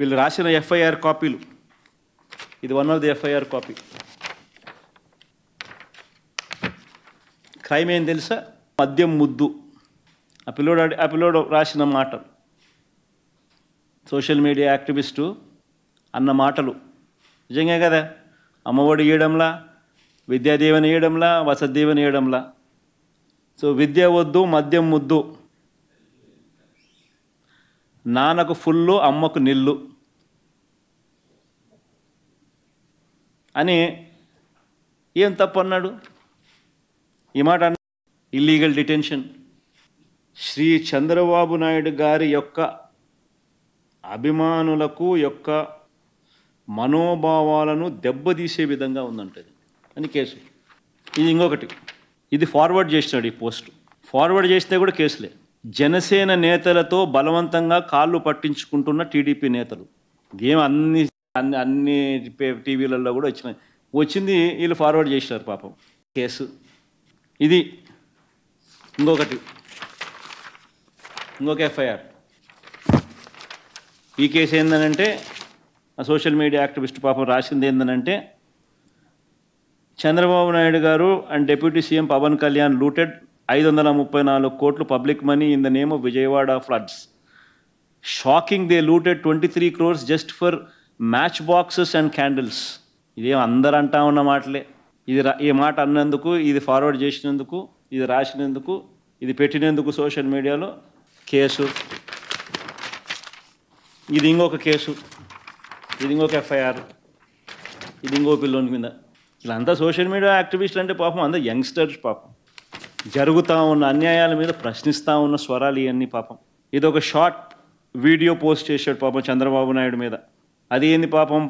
వీళ్ళు రాసిన ఎఫ్ఐఆర్ కాపీలు ఇది one of the FIR copy crime ఏం తెలుసా మద్యం ముద్దు ఆ పిల్లోడు ఆ పిల్లోడు రాసిన మాట సోషల్ మీడియా యాక్టివిస్టు అన్న మాటలు నిజంగా కదా అమ్మఒడి ఇవ్వడంలా విద్యాదీవెన ఇవ్వడంలా దీవెన ఇవ్వడంలా సో విద్య వద్దు మద్యం ముద్దు నాన్నకు ఫుల్లు అమ్మకు నిల్లు అని ఏం తప్పు అన్నాడు ఈ మాట అన్న ఇల్లీగల్ డిటెన్షన్ శ్రీ చంద్రబాబు నాయుడు గారి యొక్క అభిమానులకు యొక్క మనోభావాలను దెబ్బతీసే విధంగా ఉందంటది అని కేసు ఇది ఇంకొకటి ఇది ఫార్వర్డ్ చేసినాడు ఈ పోస్ట్ ఫార్వర్డ్ చేస్తే కూడా కేసులే జనసేన నేతలతో బలవంతంగా కాళ్ళు పట్టించుకుంటున్న టీడీపీ నేతలు ఏం అన్ని అన్ని అన్ని టీవీలలో కూడా వచ్చినాయి వచ్చింది వీళ్ళు ఫార్వర్డ్ చేసినారు పాపం కేసు ఇది ఇంకొకటి ఇంకొక ఎఫ్ఐఆర్ ఈ కేసు ఏందనంటే సోషల్ మీడియా యాక్టివిస్ట్ పాపం రాసింది ఏందనంటే చంద్రబాబు నాయుడు గారు and deputy CM Pawan Kalyan looted ఐదు వందల ముప్పై నాలుగు కోట్లు public money in the name of Vijayawada floods shocking they looted twenty three crores just for match boxes and candles ఇదేం అందరు అంటా ఉన్న మాటలే ఇది ఈ మాట అన్నందుకు ఇది ఫార్వర్డ్ చేసినందుకు ఇది రాసినందుకు ఇది పెట్టినందుకు సోషల్ మీడియాలో కేసు ఇది ఇంకొక కేసు ఇది ఇంకొక ఎఫ్ఐఆర్ ఇది ఇంకో పిల్లోని మీద ఇలా అంతా సోషల్ మీడియా యాక్టివిస్టులు అంటే పాపం అంతా యంగ్స్టర్స్ పాపం జరుగుతూ ఉన్న అన్యాయాల మీద ప్రశ్నిస్తూ ఉన్న స్వరాలు ఇవన్నీ పాపం ఇది ఒక షార్ట్ వీడియో పోస్ట్ చేశాడు పాపం చంద్రబాబు నాయుడు మీద అది ఏంది పాపం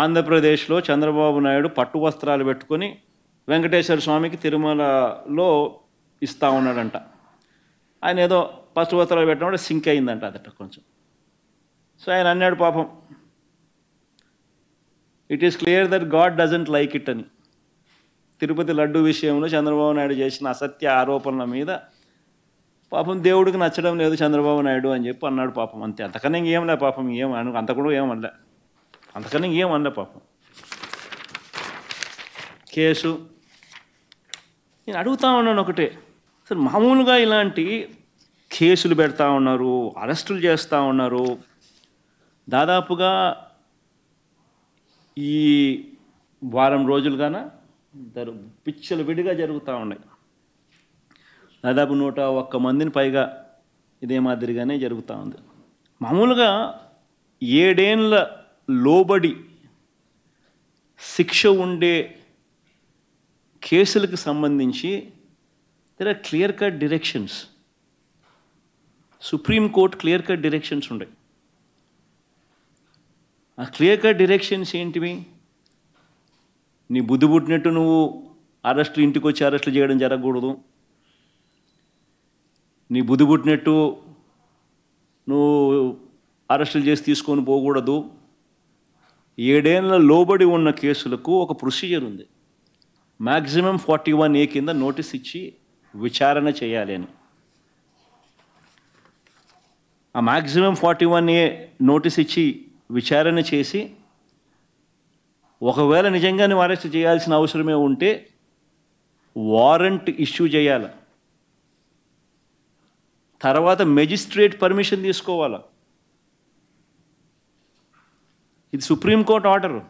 ఆంధ్రప్రదేశ్లో చంద్రబాబు నాయుడు పట్టు వస్త్రాలు పెట్టుకొని వెంకటేశ్వర స్వామికి తిరుమలలో ఇస్తూ ఉన్నాడంట ఆయన ఏదో పట్టు వస్త్రాలు పెట్టినప్పుడు సింక్ అయిందంట అదట కొంచెం సో ఆయన అన్నాడు పాపం it is clear that God doesn't like it అని తిరుపతి లడ్డు విషయంలో చంద్రబాబు నాయుడు చేసిన అసత్య ఆరోపణల మీద పాపం దేవుడికి నచ్చడం లేదు చంద్రబాబు నాయుడు అని చెప్పి అన్నాడు పాపం అంతే అంతకన్నా ఇంకేమలే పాపం ఏం అంత కూడా ఏమనలే అంతకన్నా ఇంకేం అనలే పాపం కేసు నేను అడుగుతా ఉన్నాను ఒకటే సార్ మామూలుగా ఇలాంటి కేసులు పెడతా ఉన్నారు అరెస్టులు చేస్తూ ఉన్నారు దాదాపుగా ఈ వారం రోజులుగానా జరు పిచ్చలు విడిగా జరుగుతూ ఉన్నాయి దాదాపు నూట ఒక్క మందిని పైగా ఇదే మాదిరిగానే జరుగుతూ ఉంది మామూలుగా ఏడేళ్ళ లోబడి శిక్ష ఉండే కేసులకు సంబంధించి there are clear cut directions supreme court clear cut directions ఉన్నాయి ఆ క్లియర్ కట్ డిరెక్షన్స్ ఏంటివి నీ బుద్ధి పుట్టినట్టు నువ్వు అరెస్టులు ఇంటికి వచ్చి అరెస్టులు చేయడం జరగకూడదు నీ బుద్ధి పుట్టినట్టు నువ్వు అరెస్టులు చేసి తీసుకొని పోకూడదు ఏడేళ్ళ లోబడి ఉన్న కేసులకు ఒక ప్రొసీజర్ ఉంది మ్యాక్సిమం ఫార్టీ వన్ ఏ కింద నోటీస్ ఇచ్చి విచారణ చేయాలి అని ఆ maximum forty one A notice ఇచ్చి విచారణ చేసి ఒకవేళ నిజంగానే అరెస్ట్ చేయాల్సిన అవసరమే ఉంటే వారెంట్ ఇష్యూ చేయాలి తర్వాత మెజిస్ట్రేట్ పర్మిషన్ తీసుకోవాలా ఇది సుప్రీంకోర్టు ఆర్డరు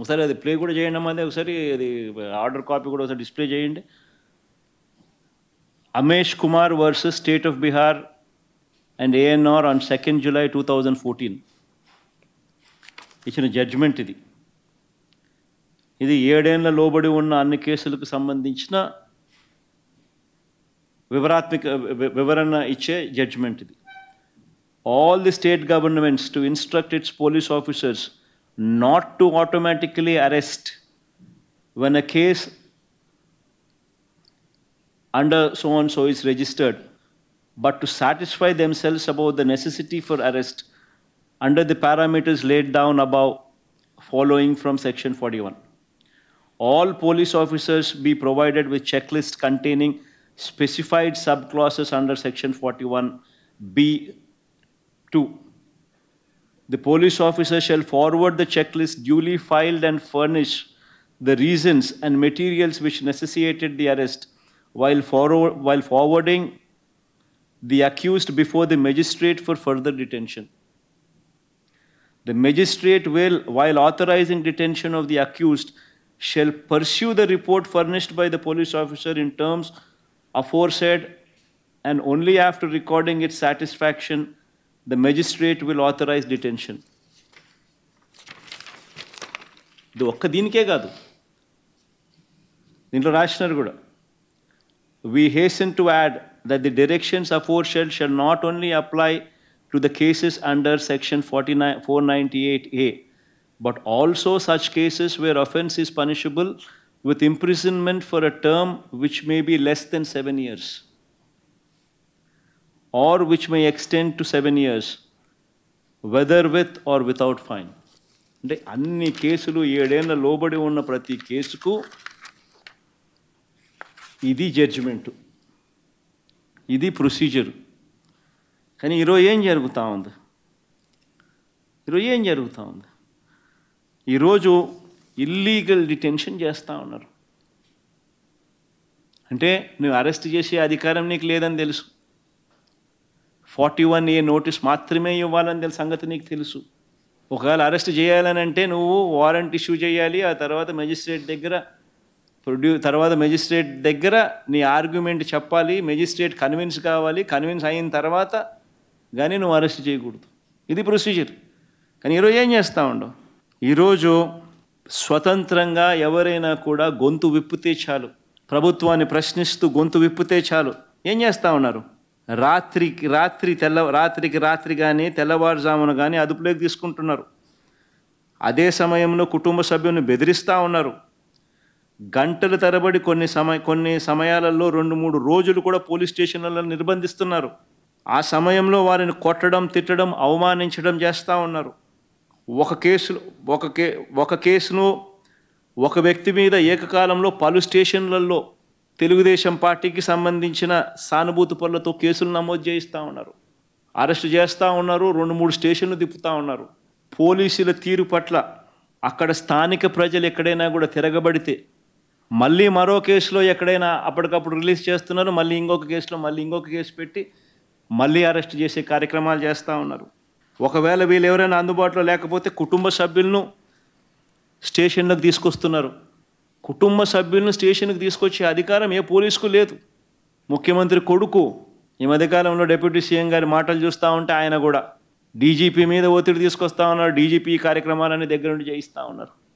ఒకసారి అది ప్లే కూడా చేయండి అమ్మది ఒకసారి అది ఆర్డర్ కాపీ కూడా ఒకసారి డిస్ప్లే చేయండి Arnesh Kumar versus state of Bihar and ANR on second July two thousand fourteen ఇచ్చిన జడ్జ్మెంట్ ఇది ఇది ఏడేళ్ల లోబడి ఉన్న అన్ని కేసులకు సంబంధించిన వివరాత్మక వివరణ ఇచ్చే జడ్జ్మెంట్ ఇది all the state governments to instruct its police officers not to automatically arrest when a case under so and so is registered but to satisfy themselves about the necessity for arrest under the parameters laid down above following from section 41 all police officers be provided with checklist containing specified subclauses under section 41b2 the police officer shall forward the checklist duly filed and furnish the reasons and materials which necessitated the arrest while, for while forwarding the accused before the magistrate for further detention. The magistrate will, while authorizing detention of the accused, shall pursue the report furnished by the police officer in terms aforesaid and only after recording its satisfaction the magistrate will authorize detention. ఇది ఒక్క దీనికే కాదు దీంట్లో రాసినారు కూడా we hasten to add that the directions afore shall shall not only apply to the cases under section forty nine four ninety eight A but also such cases where offense is punishable with imprisonment for a term which may be less than seven years or which may extend to seven years, whether with or without fine. అంటే అన్ని కేసులు ఏడేళ్ల లోబడి ఉన్న ప్రతి కేసుకు ఇది judgement ఇది ప్రొసీజరు కానీ ఈరోజు ఏం జరుగుతూ ఉంది ఈరోజు ఏం జరుగుతూ ఉంది ఈరోజు ఇల్లీగల్ డిటెన్షన్ చేస్తూ ఉన్నారు అంటే నువ్వు అరెస్ట్ చేసే అధికారం నీకు లేదని తెలుసు ఫార్టీ వన్ ఏ నోటీస్ మాత్రమే ఇవ్వాలని తెలుసు సంగతి నీకు తెలుసు ఒకవేళ అరెస్ట్ చేయాలని అంటే నువ్వు వారెంట్ ఇష్యూ చేయాలి ఆ తర్వాత మెజిస్ట్రేట్ దగ్గర ప్రొడ్యూ తర్వాత మెజిస్ట్రేట్ దగ్గర నీ ఆర్గ్యుమెంట్ చెప్పాలి మెజిస్ట్రేట్ కన్విన్స్ కావాలి కన్విన్స్ అయిన తర్వాత కానీ నువ్వు అరెస్ట్ చేయకూడదు ఇది ప్రొసీజర్ కానీ ఈరోజు ఏం చేస్తూ ఉండవు ఈరోజు స్వతంత్రంగా ఎవరైనా కూడా గొంతు విప్పితే చాలు ప్రభుత్వాన్ని ప్రశ్నిస్తూ గొంతు విప్పితే చాలు ఏం చేస్తూ ఉన్నారు రాత్రికి రాత్రి తెల్ల రాత్రికి రాత్రి కానీ తెల్లవారుజామున కానీ అదుపులోకి తీసుకుంటున్నారు అదే సమయంలో కుటుంబ సభ్యులను బెదిరిస్తూ ఉన్నారు గంటల తరబడి కొన్ని సమయ కొన్ని సమయాలలో రెండు మూడు రోజులు కూడా పోలీస్ స్టేషన్లలో నిర్బంధిస్తున్నారు ఆ సమయంలో వారిని కొట్టడం తిట్టడం అవమానించడం చేస్తూ ఉన్నారు ఒక కేసులో ఒక కే ఒక కేసును ఒక వ్యక్తి మీద ఏకకాలంలో పలు స్టేషన్లలో తెలుగుదేశం పార్టీకి సంబంధించిన సానుభూతి పనులతో కేసులు నమోదు చేయిస్తూ ఉన్నారు అరెస్ట్ చేస్తూ ఉన్నారు రెండు మూడు స్టేషన్లు తిప్పుతూ ఉన్నారు పోలీసుల తీరు పట్ల అక్కడ స్థానిక ప్రజలు ఎక్కడైనా కూడా తిరగబడితే మళ్ళీ మరో కేసులో ఎక్కడైనా అప్పటికప్పుడు రిలీజ్ చేస్తున్నారు మళ్ళీ ఇంకొక కేసులో మళ్ళీ ఇంకొక కేసు పెట్టి మళ్ళీ అరెస్ట్ చేసే కార్యక్రమాలు చేస్తూ ఉన్నారు ఒకవేళ వీళ్ళు ఎవరైనా అందుబాటులో లేకపోతే కుటుంబ సభ్యులను స్టేషన్లకు తీసుకొస్తున్నారు కుటుంబ సభ్యులను స్టేషన్కి తీసుకొచ్చే అధికారం ఏ పోలీసుకు లేదు ముఖ్యమంత్రి కొడుకు ఈ మధ్యకాలంలో డిప్యూటీ సీఎం గారి మాటలు చూస్తూ ఉంటే ఆయన కూడా డీజీపీ మీద ఒత్తిడి తీసుకొస్తా ఉన్నారు డీజీపీ కార్యక్రమాలన్నీ దగ్గర నుండి చేయిస్తూ ఉన్నారు